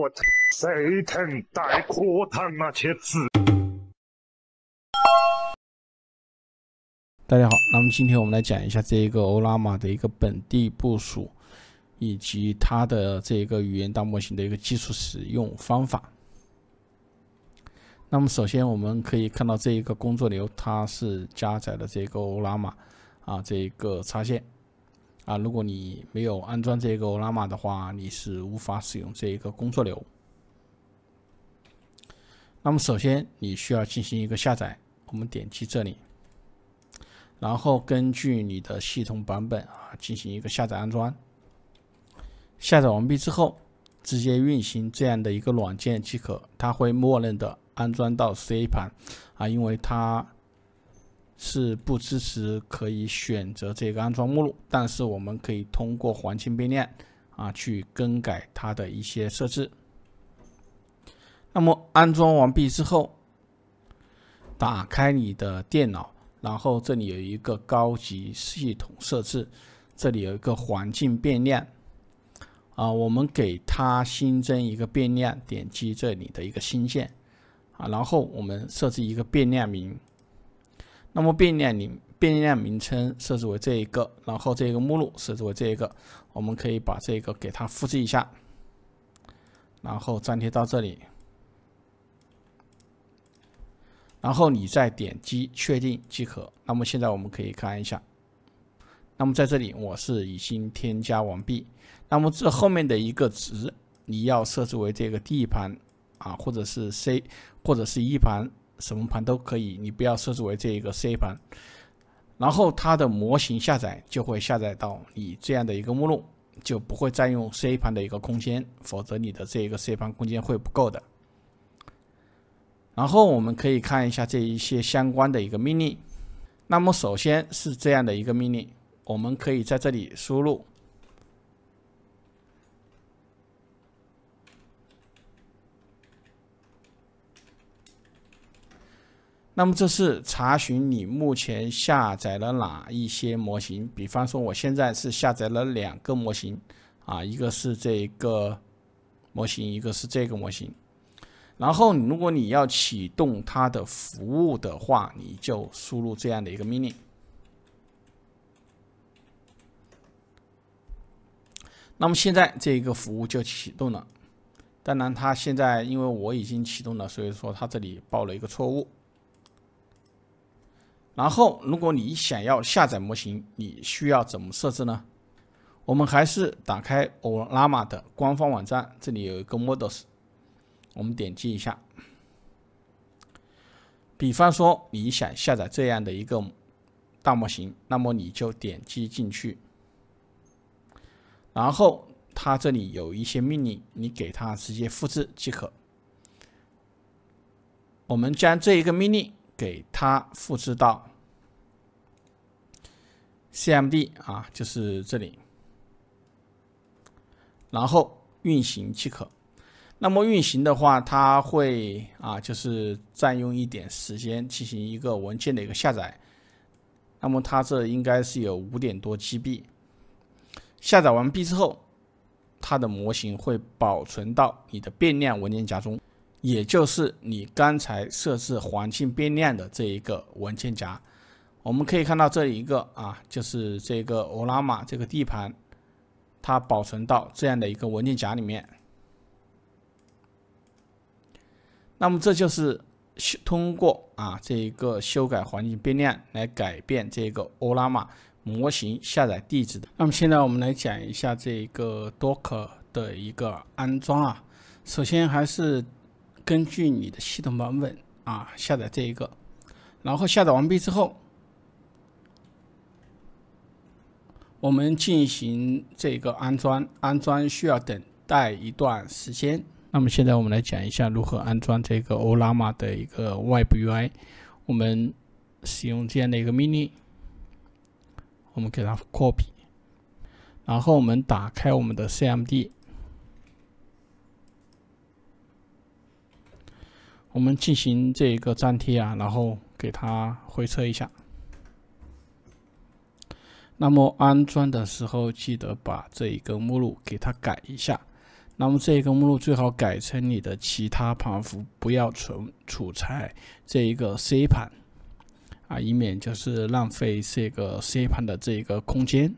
我带那些字。大家好，那么今天我们来讲一下这一个欧拉玛的一个本地部署，以及它的这一个语言大模型的一个技术使用方法。那么首先我们可以看到这一个工作流，它是加载了这个欧拉玛啊这一个插件。啊，如果你没有安装这个欧拉玛的话，你是无法使用这一个工作流。那么首先你需要进行一个下载，我们点击这里，然后根据你的系统版本啊进行一个下载安装。下载完毕之后，直接运行这样的一个软件即可，它会默认的安装到 C 盘啊，因为它。是不支持可以选择这个安装目录，但是我们可以通过环境变量啊去更改它的一些设置。那么安装完毕之后，打开你的电脑，然后这里有一个高级系统设置，这里有一个环境变量啊，我们给它新增一个变量，点击这里的一个新建啊，然后我们设置一个变量名。那么变量名变量名称设置为这一个，然后这个目录设置为这一个，我们可以把这个给它复制一下，然后粘贴到这里，然后你再点击确定即可。那么现在我们可以看一下，那么在这里我是已经添加完毕，那么这后面的一个值你要设置为这个 D 盘啊，或者是 C，或者是 E 盘。什么盘都可以，你不要设置为这一个 C 盘，然后它的模型下载就会下载到你这样的一个目录，就不会占用 C 盘的一个空间，否则你的这一个 C 盘空间会不够的。然后我们可以看一下这一些相关的一个命令，那么首先是这样的一个命令，我们可以在这里输入。那么这是查询你目前下载了哪一些模型？比方说，我现在是下载了两个模型，啊，一个是这个模型，一个是这个模型。然后，如果你要启动它的服务的话，你就输入这样的一个命令。那么现在这个服务就启动了。当然，它现在因为我已经启动了，所以说它这里报了一个错误。然后，如果你想要下载模型，你需要怎么设置呢？我们还是打开 Orlama 的官方网站，这里有一个 Models，我们点击一下。比方说，你想下载这样的一个大模型，那么你就点击进去，然后它这里有一些命令，你给它直接复制即可。我们将这一个命令给它复制到。cmd 啊，就是这里，然后运行即可。那么运行的话，它会啊，就是占用一点时间进行一个文件的一个下载。那么它这应该是有五点多 GB。下载完毕之后，它的模型会保存到你的变量文件夹中，也就是你刚才设置环境变量的这一个文件夹。我们可以看到这一个啊，就是这个欧拉玛这个 D 盘，它保存到这样的一个文件夹里面。那么这就是通过啊这一个修改环境变量来改变这个欧拉玛模型下载地址的。那么现在我们来讲一下这个 Docker 的一个安装啊。首先还是根据你的系统版本啊下载这一个，然后下载完毕之后。我们进行这个安装，安装需要等待一段时间。那么现在我们来讲一下如何安装这个欧拉玛的一个外部 UI。我们使用这样的一个命令，我们给它 copy，然后我们打开我们的 CMD，我们进行这个粘贴啊，然后给它回车一下。那么安装的时候记得把这一个目录给它改一下。那么这一个目录最好改成你的其他盘符，不要存储在这一个 C 盘啊，以免就是浪费这个 C 盘的这一个空间。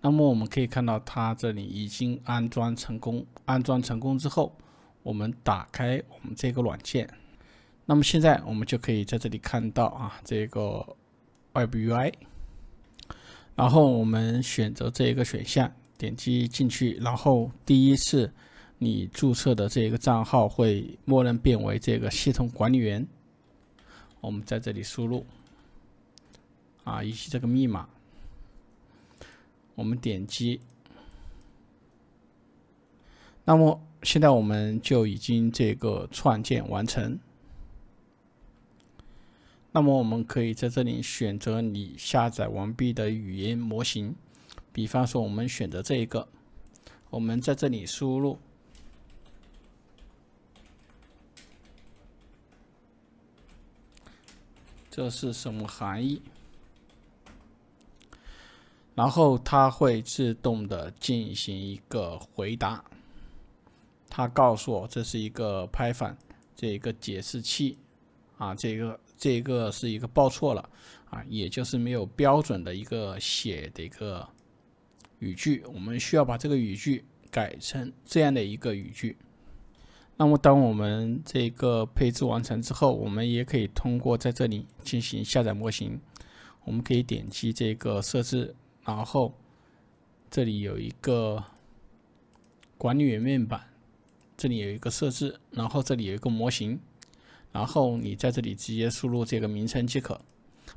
那么我们可以看到它这里已经安装成功。安装成功之后，我们打开我们这个软件。那么现在我们就可以在这里看到啊，这个 Web UI。然后我们选择这一个选项，点击进去，然后第一次你注册的这个账号会默认变为这个系统管理员，我们在这里输入，啊以及这个密码，我们点击，那么现在我们就已经这个创建完成。那么我们可以在这里选择你下载完毕的语言模型，比方说我们选择这一个，我们在这里输入这是什么含义，然后它会自动的进行一个回答，它告诉我这是一个 Python 这一个解释器啊，这个。这个是一个报错了啊，也就是没有标准的一个写的一个语句，我们需要把这个语句改成这样的一个语句。那么当我们这个配置完成之后，我们也可以通过在这里进行下载模型。我们可以点击这个设置，然后这里有一个管理员面板，这里有一个设置，然后这里有一个模型。然后你在这里直接输入这个名称即可。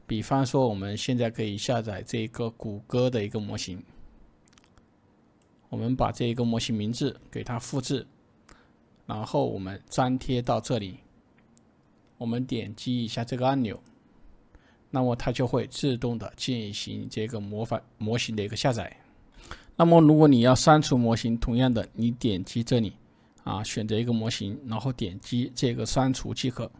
比方说，我们现在可以下载这个谷歌的一个模型。我们把这一个模型名字给它复制，然后我们粘贴到这里。我们点击一下这个按钮，那么它就会自动的进行这个模仿模型的一个下载。那么如果你要删除模型，同样的你点击这里。啊，选择一个模型，然后点击这个删除即可。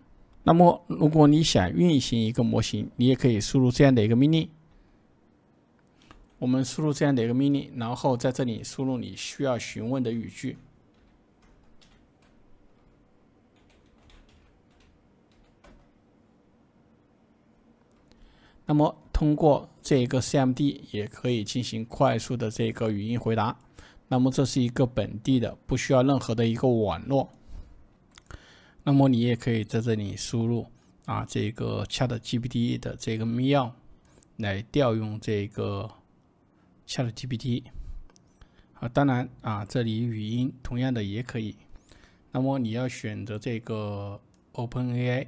那么，如果你想运行一个模型，你也可以输入这样的一个命令。我们输入这样的一个命令，然后在这里输入你需要询问的语句。那么，通过这个 CMD 也可以进行快速的这个语音回答。那么这是一个本地的，不需要任何的一个网络。那么你也可以在这里输入啊，这个 ChatGPT 的这个密钥，来调用这个 ChatGPT。啊，当然啊，这里语音同样的也可以。那么你要选择这个 OpenAI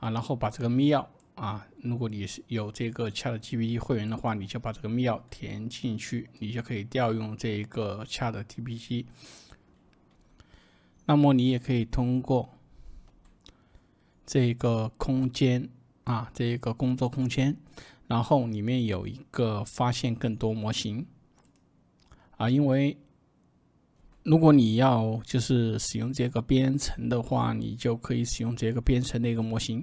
啊，然后把这个密钥。啊，如果你是有这个 Chat GPT 会员的话，你就把这个密钥填进去，你就可以调用这一个 c h a t g p t 那么你也可以通过这个空间啊，这一个工作空间，然后里面有一个发现更多模型啊，因为如果你要就是使用这个编程的话，你就可以使用这个编程的一个模型。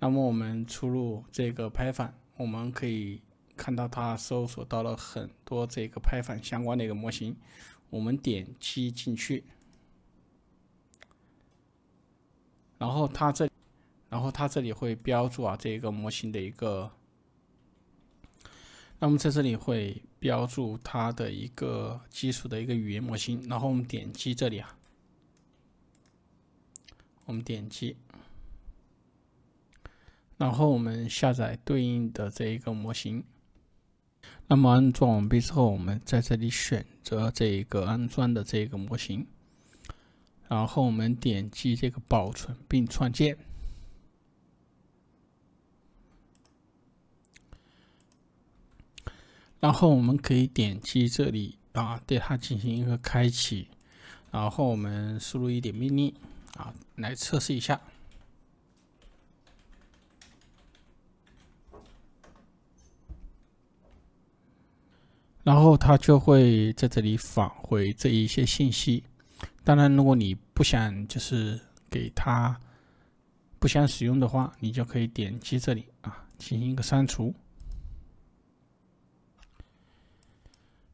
那么我们输入这个 Python，我们可以看到它搜索到了很多这个 Python 相关的一个模型。我们点击进去，然后它这，然后它这里会标注啊，这个模型的一个。那么在这里会标注它的一个基础的一个语言模型。然后我们点击这里啊，我们点击。然后我们下载对应的这一个模型。那么安装完毕之后，我们在这里选择这一个安装的这一个模型。然后我们点击这个保存并创建。然后我们可以点击这里啊，对它进行一个开启。然后我们输入一点命令啊，来测试一下。然后它就会在这里返回这一些信息。当然，如果你不想就是给它不想使用的话，你就可以点击这里啊，进行一个删除。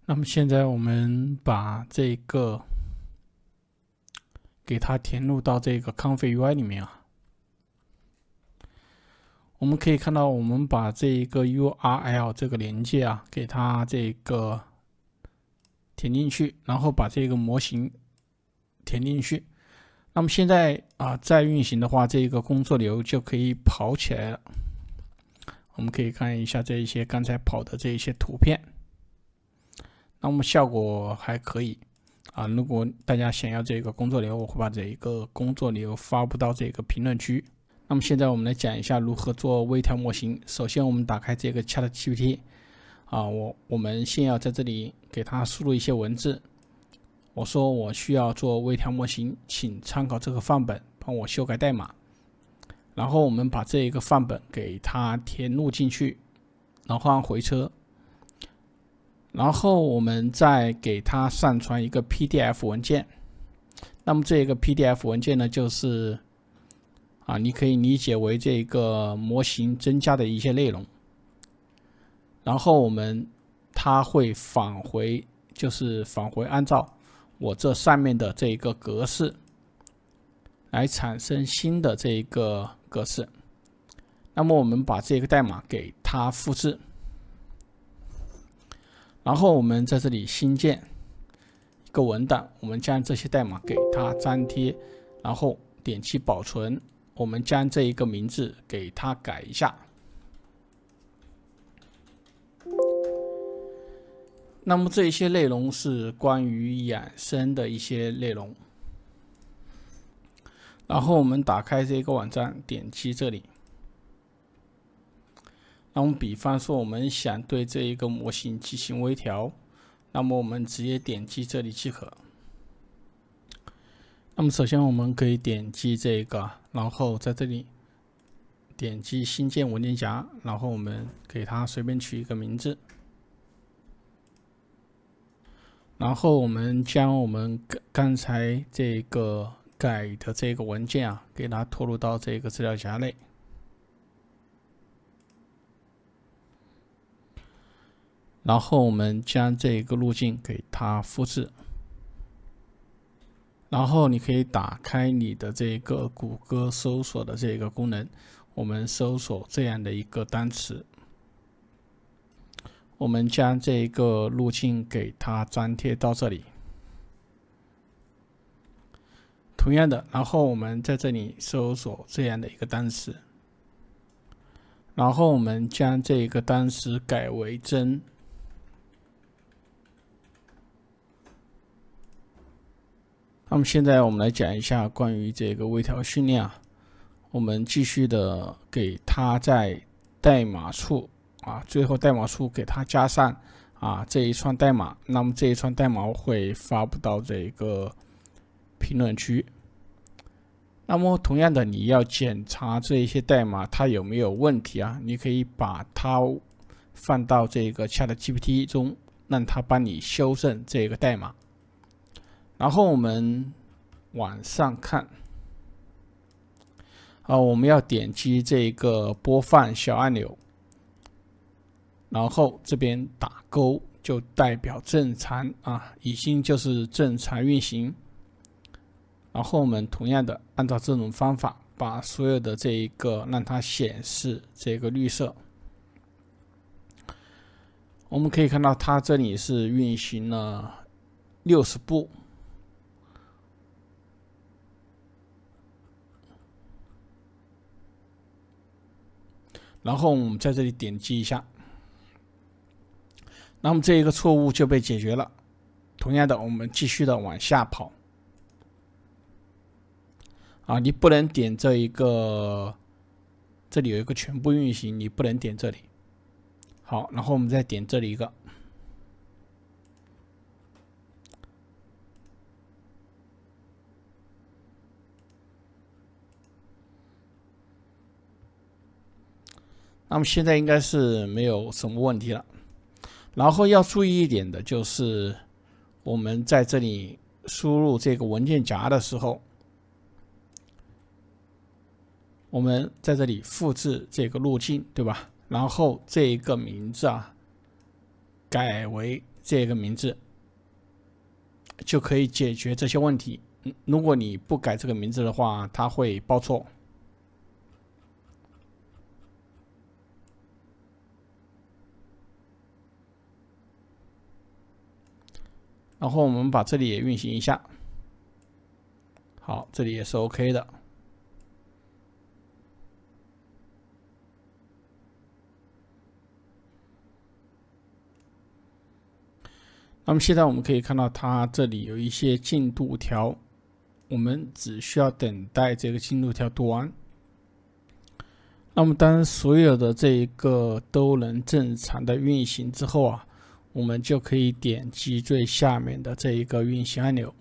那么现在我们把这个给它填入到这个 Config UI 里面啊。我们可以看到，我们把这一个 URL 这个连接啊，给它这个填进去，然后把这个模型填进去。那么现在啊，再运行的话，这一个工作流就可以跑起来了。我们可以看一下这一些刚才跑的这一些图片，那么效果还可以啊。如果大家想要这个工作流，我会把这一个工作流发布到这个评论区。那么现在我们来讲一下如何做微调模型。首先，我们打开这个 Chat GPT 啊，我我们先要在这里给它输入一些文字。我说我需要做微调模型，请参考这个范本帮我修改代码。然后我们把这一个范本给它填入进去，然后按回车。然后我们再给它上传一个 PDF 文件。那么这一个 PDF 文件呢，就是。啊，你可以理解为这个模型增加的一些内容。然后我们它会返回，就是返回按照我这上面的这一个格式来产生新的这一个格式。那么我们把这个代码给它复制，然后我们在这里新建一个文档，我们将这些代码给它粘贴，然后点击保存。我们将这一个名字给它改一下。那么这一些内容是关于养生的一些内容。然后我们打开这个网站，点击这里。那么比方说我们想对这一个模型进行微调，那么我们直接点击这里即可。那么首先我们可以点击这个，然后在这里点击新建文件夹，然后我们给它随便取一个名字，然后我们将我们刚刚才这个改的这个文件啊，给它拖入到这个资料夹内，然后我们将这个路径给它复制。然后你可以打开你的这个谷歌搜索的这个功能，我们搜索这样的一个单词，我们将这个路径给它粘贴到这里。同样的，然后我们在这里搜索这样的一个单词，然后我们将这个单词改为真。那么现在我们来讲一下关于这个微调训练啊，我们继续的给它在代码处啊，最后代码处给它加上啊这一串代码。那么这一串代码会发布到这个评论区。那么同样的，你要检查这一些代码它有没有问题啊？你可以把它放到这个 Chat GPT 中，让它帮你修正这个代码。然后我们往上看，啊，我们要点击这一个播放小按钮，然后这边打勾就代表正常啊，已经就是正常运行。然后我们同样的按照这种方法，把所有的这一个让它显示这个绿色。我们可以看到它这里是运行了六十步。然后我们在这里点击一下，那么这一个错误就被解决了。同样的，我们继续的往下跑。啊，你不能点这一个，这里有一个全部运行，你不能点这里。好，然后我们再点这里一个。那么现在应该是没有什么问题了。然后要注意一点的就是，我们在这里输入这个文件夹的时候，我们在这里复制这个路径，对吧？然后这一个名字啊，改为这个名字，就可以解决这些问题。嗯，如果你不改这个名字的话，它会报错。然后我们把这里也运行一下，好，这里也是 OK 的。那么现在我们可以看到它这里有一些进度条，我们只需要等待这个进度条读完。那么当所有的这一个都能正常的运行之后啊。我们就可以点击最下面的这一个运行按钮，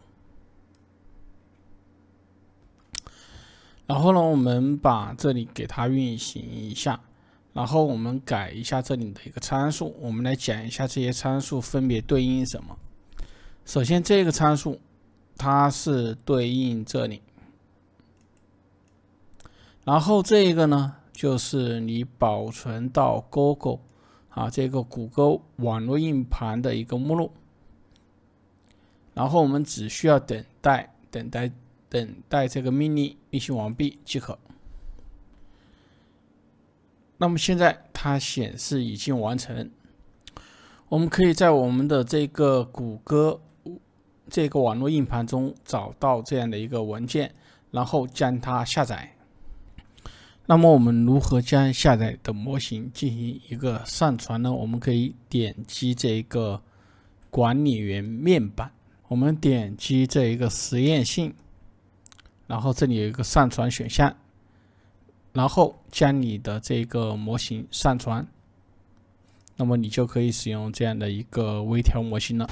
然后呢，我们把这里给它运行一下，然后我们改一下这里的一个参数，我们来讲一下这些参数分别对应什么。首先这个参数它是对应这里，然后这一个呢就是你保存到 Google。啊，这个谷歌网络硬盘的一个目录，然后我们只需要等待、等待、等待这个命令运行完毕即可。那么现在它显示已经完成，我们可以在我们的这个谷歌这个网络硬盘中找到这样的一个文件，然后将它下载。那么我们如何将下载的模型进行一个上传呢？我们可以点击这一个管理员面板，我们点击这一个实验性，然后这里有一个上传选项，然后将你的这个模型上传，那么你就可以使用这样的一个微调模型了。